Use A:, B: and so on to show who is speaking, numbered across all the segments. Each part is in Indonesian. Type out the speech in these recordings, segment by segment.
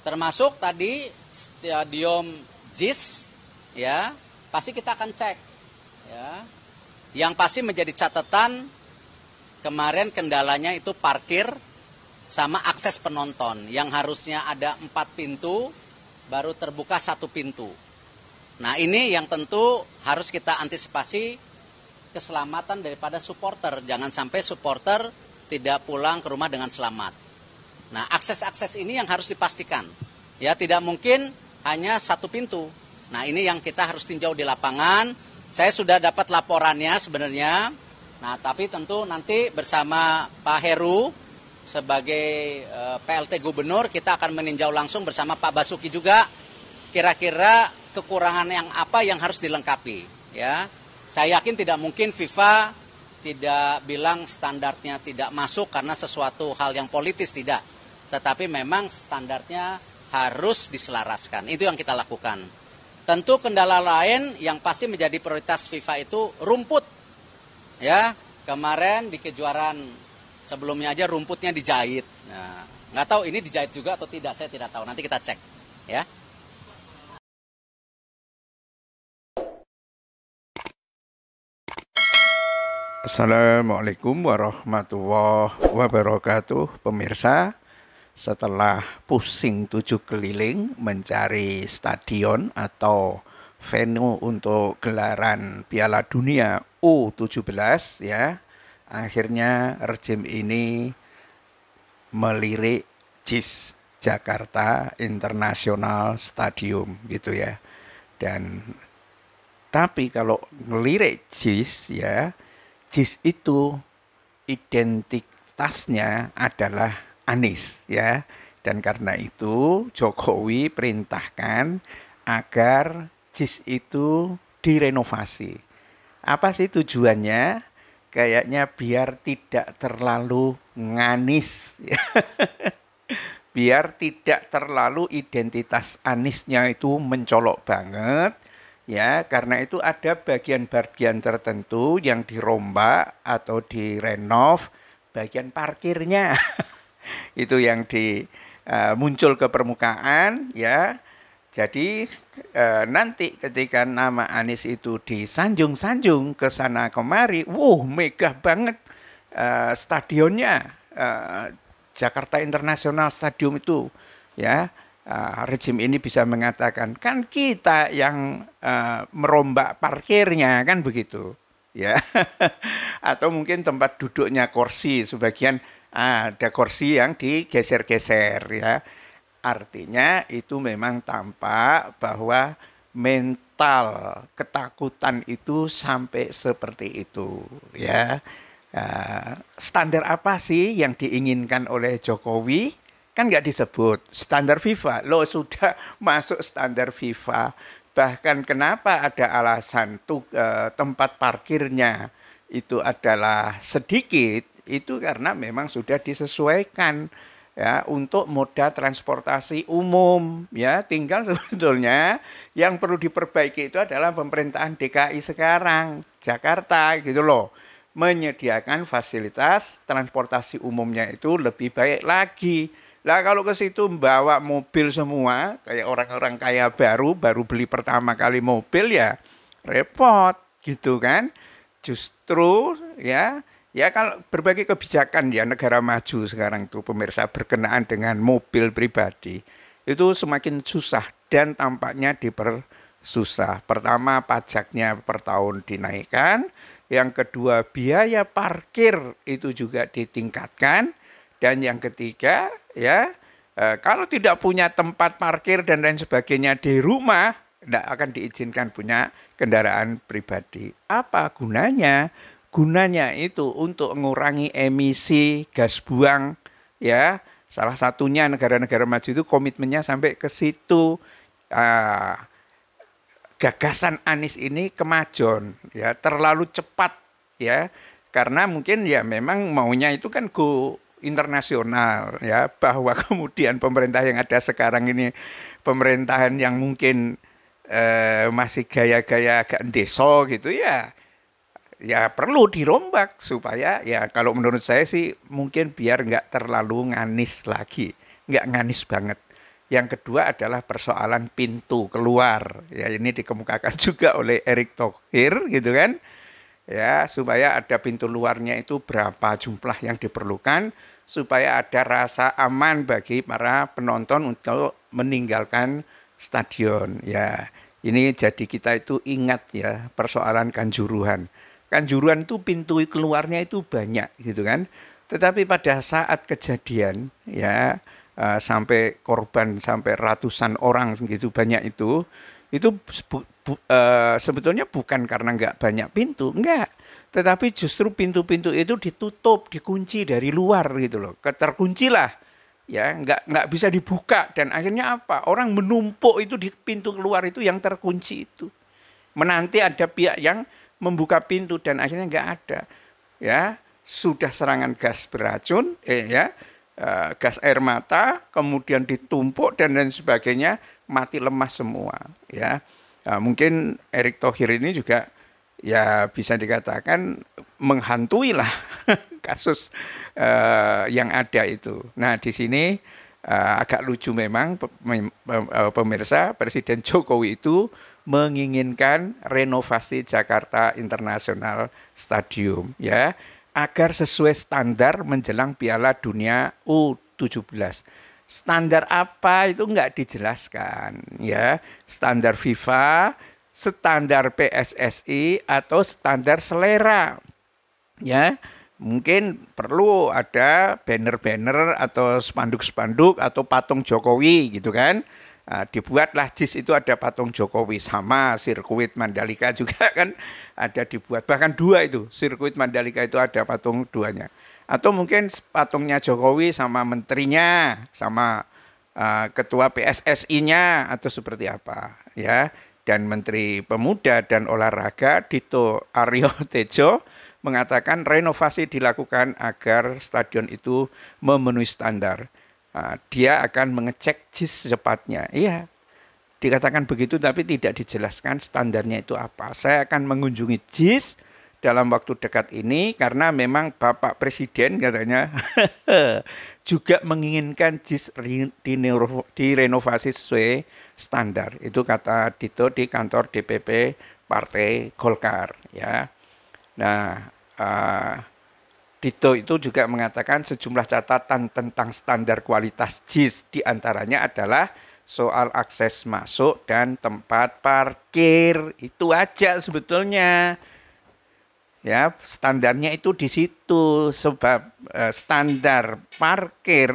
A: termasuk tadi stadium JIS ya pasti kita akan cek ya yang pasti menjadi catatan kemarin kendalanya itu parkir sama akses penonton yang harusnya ada empat pintu baru terbuka satu pintu nah ini yang tentu harus kita antisipasi keselamatan daripada supporter jangan sampai supporter tidak pulang ke rumah dengan selamat Nah, akses-akses ini yang harus dipastikan. Ya, tidak mungkin hanya satu pintu. Nah, ini yang kita harus tinjau di lapangan. Saya sudah dapat laporannya sebenarnya. Nah, tapi tentu nanti bersama Pak Heru sebagai eh, PLT Gubernur kita akan meninjau langsung bersama Pak Basuki juga kira-kira kekurangan yang apa yang harus dilengkapi, ya. Saya yakin tidak mungkin FIFA tidak bilang standarnya tidak masuk karena sesuatu hal yang politis tidak tetapi memang standarnya harus diselaraskan. Itu yang kita lakukan. Tentu kendala lain yang pasti menjadi prioritas FIFA itu rumput. Ya, kemarin di kejuaraan sebelumnya aja rumputnya dijahit. Nah, nggak tahu ini dijahit juga atau tidak, saya tidak tahu. Nanti kita cek, ya. Assalamualaikum
B: warahmatullahi wabarakatuh, pemirsa setelah pusing tujuh keliling mencari stadion atau venue untuk gelaran Piala Dunia U17 ya. Akhirnya rejim ini melirik JIS Jakarta International Stadium gitu ya. Dan tapi kalau ngelirik JIS ya, JIS itu identitasnya adalah Anies ya. Dan karena itu Jokowi perintahkan agar JIS itu direnovasi. Apa sih tujuannya? Kayaknya biar tidak terlalu nganis. Ya. biar tidak terlalu identitas Anisnya itu mencolok banget ya karena itu ada bagian-bagian tertentu yang dirombak atau direnov bagian parkirnya itu yang di uh, muncul ke permukaan ya. Jadi e, nanti ketika nama Anies itu disanjung-sanjung ke sana kemari, wow megah banget e, stadionnya e, Jakarta International Stadium itu ya e, rezim ini bisa mengatakan kan kita yang e, merombak parkirnya kan begitu ya atau mungkin tempat duduknya kursi sebagian ah, ada kursi yang digeser-geser ya artinya itu memang tampak bahwa mental ketakutan itu sampai seperti itu ya ah, standar apa sih yang diinginkan oleh Jokowi kan nggak disebut standar FIFA lo sudah masuk standar FIFA Bahkan kenapa ada alasan tuh, e, tempat parkirnya itu adalah sedikit itu karena memang sudah disesuaikan ya untuk moda transportasi umum ya tinggal sebetulnya yang perlu diperbaiki itu adalah pemerintahan DKI sekarang Jakarta gitu loh menyediakan fasilitas transportasi umumnya itu lebih baik lagi lah kalau ke situ bawa mobil semua, kayak orang-orang kaya baru, baru beli pertama kali mobil ya repot gitu kan. Justru ya, ya kalau berbagai kebijakan ya negara maju sekarang tuh pemirsa berkenaan dengan mobil pribadi itu semakin susah dan tampaknya diper susah Pertama pajaknya per tahun dinaikkan, yang kedua biaya parkir itu juga ditingkatkan, dan yang ketiga, ya eh, kalau tidak punya tempat parkir dan lain sebagainya di rumah, tidak akan diizinkan punya kendaraan pribadi. Apa gunanya? Gunanya itu untuk mengurangi emisi gas buang, ya. Salah satunya negara-negara maju itu komitmennya sampai ke situ. Uh, gagasan Anies ini kemajon, ya terlalu cepat, ya karena mungkin ya memang maunya itu kan go internasional ya bahwa kemudian pemerintah yang ada sekarang ini pemerintahan yang mungkin eh, masih gaya-gaya agak deso gitu ya ya perlu dirombak supaya ya kalau menurut saya sih mungkin biar nggak terlalu nganis lagi nggak nganis banget yang kedua adalah persoalan pintu keluar ya ini dikemukakan juga oleh Erick Thohir gitu kan ya supaya ada pintu luarnya itu berapa jumlah yang diperlukan supaya ada rasa aman bagi para penonton untuk meninggalkan stadion ya ini jadi kita itu ingat ya persoalan kanjuruhan kanjuruhan itu pintu keluarnya itu banyak gitu kan tetapi pada saat kejadian ya eh, sampai korban sampai ratusan orang segitu banyak itu itu bu, bu, eh, sebetulnya bukan karena nggak banyak pintu nggak tetapi justru pintu-pintu itu ditutup, dikunci dari luar gitu loh. Terkuncilah ya nggak nggak bisa dibuka dan akhirnya apa orang menumpuk itu di pintu keluar itu yang terkunci itu menanti ada pihak yang membuka pintu dan akhirnya nggak ada ya sudah serangan gas beracun eh ya eh, gas air mata kemudian ditumpuk dan lain sebagainya mati lemas semua ya nah, mungkin Erick Thohir ini juga ya bisa dikatakan menghantui lah kasus uh, yang ada itu. Nah di sini uh, agak lucu memang eh, pemirsa Presiden Jokowi itu menginginkan renovasi Jakarta International Stadium ya agar sesuai standar menjelang Piala Dunia U17. Standar apa itu enggak dijelaskan ya. Standar FIFA standar PSSI atau standar selera. Ya, mungkin perlu ada banner-banner atau spanduk-spanduk atau patung Jokowi gitu kan. Uh, dibuatlah JIS itu ada patung Jokowi sama sirkuit Mandalika juga kan ada dibuat bahkan dua itu sirkuit Mandalika itu ada patung duanya atau mungkin patungnya Jokowi sama menterinya sama uh, ketua PSSI-nya atau seperti apa ya dan Menteri Pemuda dan Olahraga Dito Aryo Tejo mengatakan renovasi dilakukan agar stadion itu memenuhi standar. Ah, dia akan mengecek JIS secepatnya. Iya, dikatakan begitu tapi tidak dijelaskan standarnya itu apa. Saya akan mengunjungi JIS dalam waktu dekat ini karena memang Bapak Presiden katanya juga menginginkan JIS direnovasi sesuai standar. Itu kata Dito di kantor DPP Partai Golkar ya. Nah, eh, Dito itu juga mengatakan sejumlah catatan tentang standar kualitas JIS diantaranya adalah soal akses masuk dan tempat parkir itu aja sebetulnya ya standarnya itu di situ sebab eh, standar parkir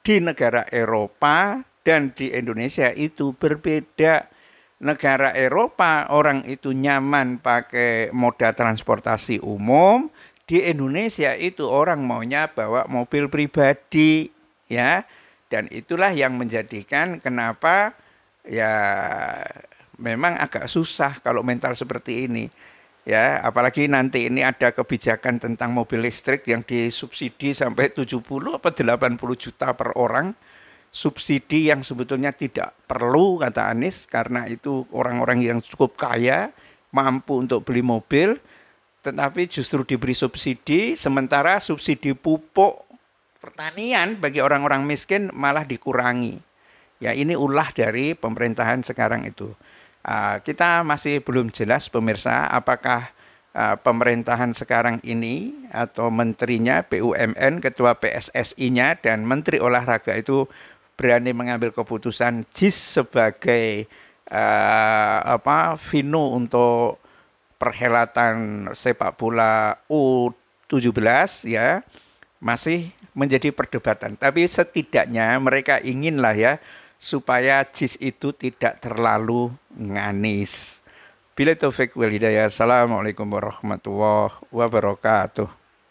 B: di negara Eropa dan di Indonesia itu berbeda negara Eropa orang itu nyaman pakai moda transportasi umum di Indonesia itu orang maunya bawa mobil pribadi ya dan itulah yang menjadikan kenapa ya memang agak susah kalau mental seperti ini ya apalagi nanti ini ada kebijakan tentang mobil listrik yang disubsidi sampai 70 atau 80 juta per orang subsidi yang sebetulnya tidak perlu kata Anies karena itu orang-orang yang cukup kaya mampu untuk beli mobil tetapi justru diberi subsidi sementara subsidi pupuk pertanian bagi orang-orang miskin malah dikurangi ya ini ulah dari pemerintahan sekarang itu ah, kita masih belum jelas pemirsa apakah ah, pemerintahan sekarang ini atau menterinya BUMN ketua PSSI-nya dan menteri olahraga itu berani mengambil keputusan JIS sebagai uh, apa Vino untuk perhelatan sepak bola U17 ya masih menjadi perdebatan. Tapi setidaknya mereka inginlah ya supaya JIS itu tidak terlalu nganis. Bila Taufik wal Hidayah. Assalamualaikum warahmatullahi wabarakatuh.